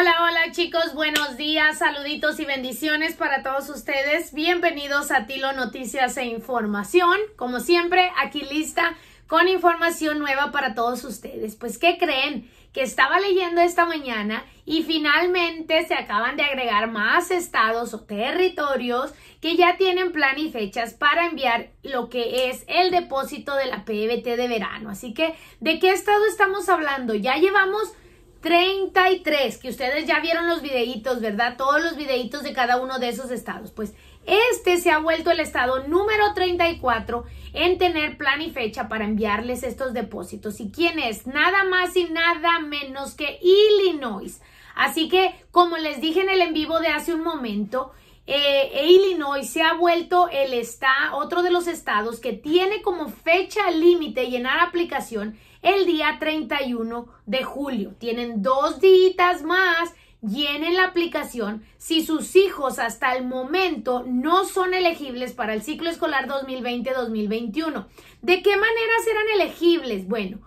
Hola, hola chicos, buenos días, saluditos y bendiciones para todos ustedes. Bienvenidos a Tilo Noticias e Información. Como siempre, aquí lista con información nueva para todos ustedes. Pues, ¿qué creen? Que estaba leyendo esta mañana y finalmente se acaban de agregar más estados o territorios que ya tienen plan y fechas para enviar lo que es el depósito de la PBT e de verano. Así que, ¿de qué estado estamos hablando? Ya llevamos 33, que ustedes ya vieron los videitos, ¿verdad? Todos los videitos de cada uno de esos estados. Pues este se ha vuelto el estado número 34 en tener plan y fecha para enviarles estos depósitos. ¿Y quién es? Nada más y nada menos que Illinois. Así que, como les dije en el en vivo de hace un momento, eh, e Illinois se ha vuelto el está, otro de los estados que tiene como fecha límite llenar aplicación el día 31 de julio. Tienen dos días más. Llenen la aplicación si sus hijos hasta el momento no son elegibles para el ciclo escolar 2020-2021. ¿De qué manera serán elegibles? Bueno,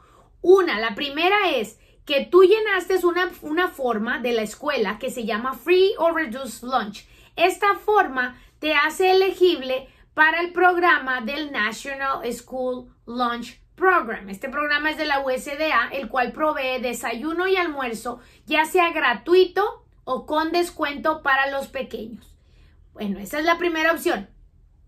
una, la primera es que tú llenaste una, una forma de la escuela que se llama Free or Reduced Lunch. Esta forma te hace elegible para el programa del National School Lunch Program. Este programa es de la USDA, el cual provee desayuno y almuerzo, ya sea gratuito o con descuento para los pequeños. Bueno, esa es la primera opción.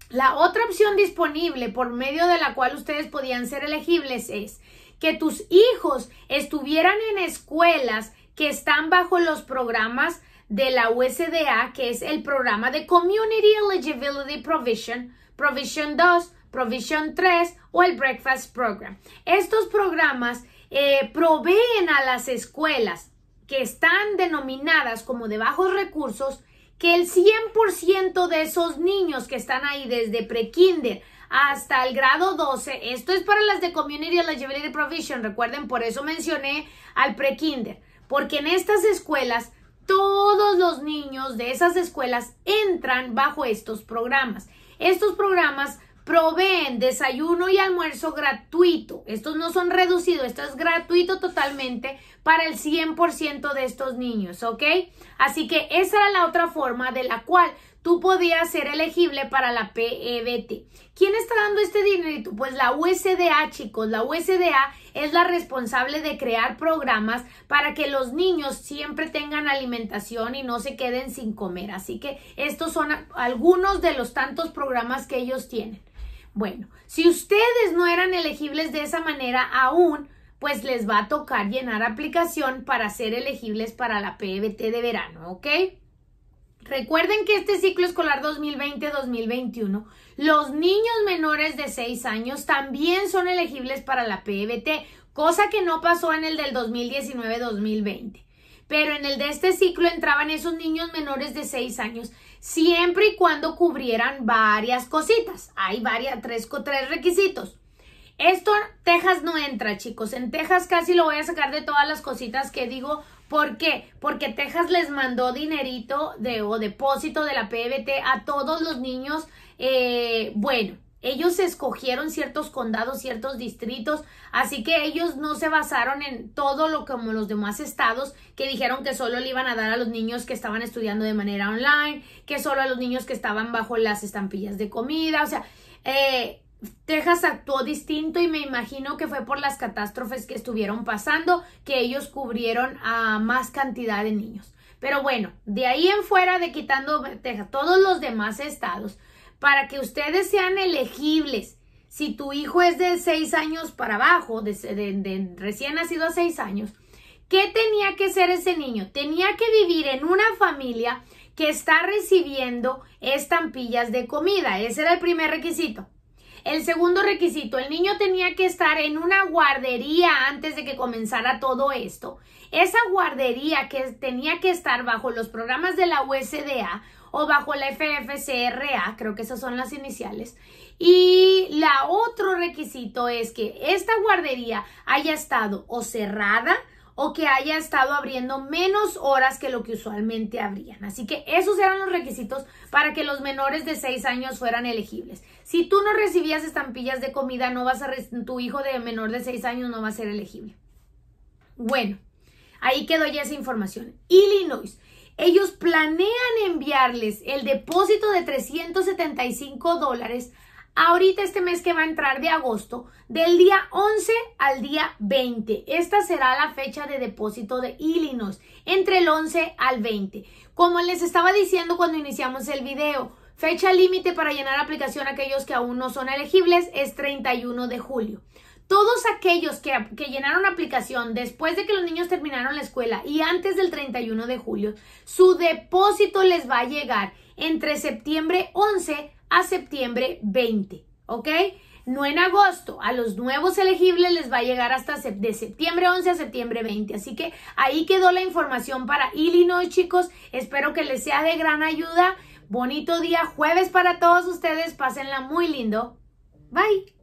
La otra opción disponible por medio de la cual ustedes podían ser elegibles es que tus hijos estuvieran en escuelas que están bajo los programas de la USDA, que es el programa de Community Eligibility Provision, Provision 2, Provision 3 o el Breakfast Program. Estos programas eh, proveen a las escuelas que están denominadas como de bajos recursos que el 100% de esos niños que están ahí desde prekinder hasta el grado 12, esto es para las de Community Eligibility Provision, recuerden, por eso mencioné al prekinder, porque en estas escuelas todos los niños de esas escuelas entran bajo estos programas. Estos programas proveen desayuno y almuerzo gratuito. Estos no son reducidos, esto es gratuito totalmente para el 100% de estos niños, ¿ok? Así que esa era la otra forma de la cual tú podías ser elegible para la PEBT. ¿Quién está dando este dinerito? Pues la USDA, chicos. La USDA es la responsable de crear programas para que los niños siempre tengan alimentación y no se queden sin comer. Así que estos son algunos de los tantos programas que ellos tienen. Bueno, si ustedes no eran elegibles de esa manera aún, pues les va a tocar llenar aplicación para ser elegibles para la PBT e de verano, ¿ok? Recuerden que este ciclo escolar 2020-2021, los niños menores de 6 años también son elegibles para la PBT, e cosa que no pasó en el del 2019-2020 pero en el de este ciclo entraban esos niños menores de 6 años, siempre y cuando cubrieran varias cositas. Hay varias, tres, tres requisitos. Esto Texas no entra, chicos. En Texas casi lo voy a sacar de todas las cositas que digo. ¿Por qué? Porque Texas les mandó dinerito de, o depósito de la PBT a todos los niños. Eh, bueno, ellos escogieron ciertos condados, ciertos distritos, así que ellos no se basaron en todo lo como los demás estados que dijeron que solo le iban a dar a los niños que estaban estudiando de manera online, que solo a los niños que estaban bajo las estampillas de comida, o sea, eh, Texas actuó distinto y me imagino que fue por las catástrofes que estuvieron pasando que ellos cubrieron a más cantidad de niños. Pero bueno, de ahí en fuera de quitando Texas, todos los demás estados para que ustedes sean elegibles. Si tu hijo es de 6 años para abajo, de, recién nacido a 6 años, ¿qué tenía que ser ese niño? Tenía que vivir en una familia que está recibiendo estampillas de comida. Ese era el primer requisito. El segundo requisito, el niño tenía que estar en una guardería antes de que comenzara todo esto. Esa guardería que tenía que estar bajo los programas de la USDA o bajo la FFCRA, creo que esas son las iniciales. Y la otro requisito es que esta guardería haya estado o cerrada, o que haya estado abriendo menos horas que lo que usualmente abrían. Así que esos eran los requisitos para que los menores de 6 años fueran elegibles. Si tú no recibías estampillas de comida, no vas a tu hijo de menor de 6 años no va a ser elegible. Bueno, ahí quedó ya esa información. Illinois. Ellos planean enviarles el depósito de 375 dólares ahorita este mes que va a entrar de agosto, del día 11 al día 20. Esta será la fecha de depósito de Illinois, entre el 11 al 20. Como les estaba diciendo cuando iniciamos el video, fecha límite para llenar aplicación a aquellos que aún no son elegibles es 31 de julio. Todos aquellos que, llenaron aplicación después de que los niños terminaron la escuela y antes del 31 de julio, su depósito les va a llegar entre septiembre 11 a septiembre 20, ¿ok? No en agosto, a los nuevos elegibles les va a llegar hasta de septiembre 11 a septiembre 20. Así que ahí quedó la información para Illinois, chicos. Espero que les sea de gran ayuda. Bonito día, jueves para todos ustedes. Pásenla muy lindo. Bye.